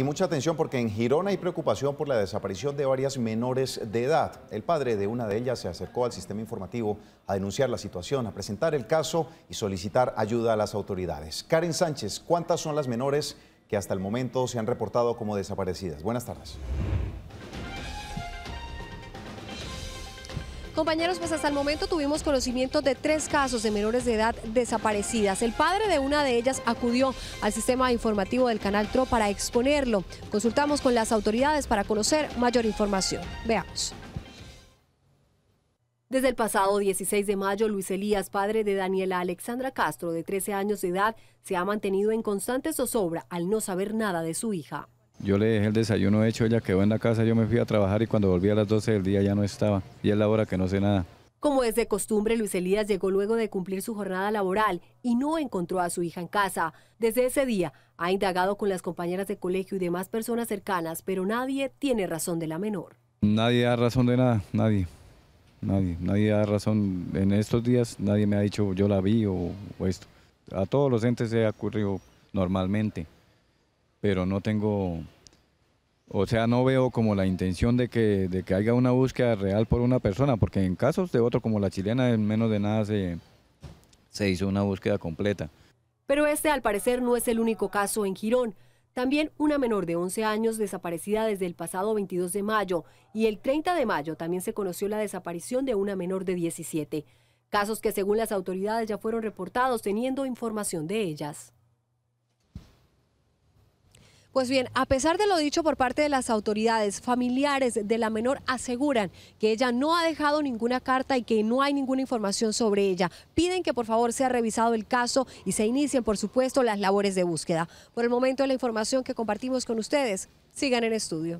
Y mucha atención porque en Girona hay preocupación por la desaparición de varias menores de edad. El padre de una de ellas se acercó al sistema informativo a denunciar la situación, a presentar el caso y solicitar ayuda a las autoridades. Karen Sánchez, ¿cuántas son las menores que hasta el momento se han reportado como desaparecidas? Buenas tardes. Compañeros, pues hasta el momento tuvimos conocimiento de tres casos de menores de edad desaparecidas. El padre de una de ellas acudió al sistema informativo del Canal TRO para exponerlo. Consultamos con las autoridades para conocer mayor información. Veamos. Desde el pasado 16 de mayo, Luis Elías, padre de Daniela Alexandra Castro, de 13 años de edad, se ha mantenido en constante zozobra al no saber nada de su hija. Yo le dejé el desayuno hecho, ella quedó en la casa, yo me fui a trabajar y cuando volví a las 12 del día ya no estaba. Y es la hora que no sé nada. Como es de costumbre, Luis Elías llegó luego de cumplir su jornada laboral y no encontró a su hija en casa. Desde ese día ha indagado con las compañeras de colegio y demás personas cercanas, pero nadie tiene razón de la menor. Nadie da razón de nada, nadie. Nadie, nadie da razón. En estos días nadie me ha dicho yo la vi o, o esto. A todos los entes se ha ocurrido normalmente pero no tengo, o sea, no veo como la intención de que, de que haya una búsqueda real por una persona, porque en casos de otro como la chilena, en menos de nada se, se hizo una búsqueda completa. Pero este al parecer no es el único caso en Girón. También una menor de 11 años desaparecida desde el pasado 22 de mayo y el 30 de mayo también se conoció la desaparición de una menor de 17. Casos que según las autoridades ya fueron reportados teniendo información de ellas. Pues bien, a pesar de lo dicho por parte de las autoridades, familiares de la menor aseguran que ella no ha dejado ninguna carta y que no hay ninguna información sobre ella. Piden que por favor sea revisado el caso y se inicien, por supuesto, las labores de búsqueda. Por el momento, la información que compartimos con ustedes, sigan en estudio.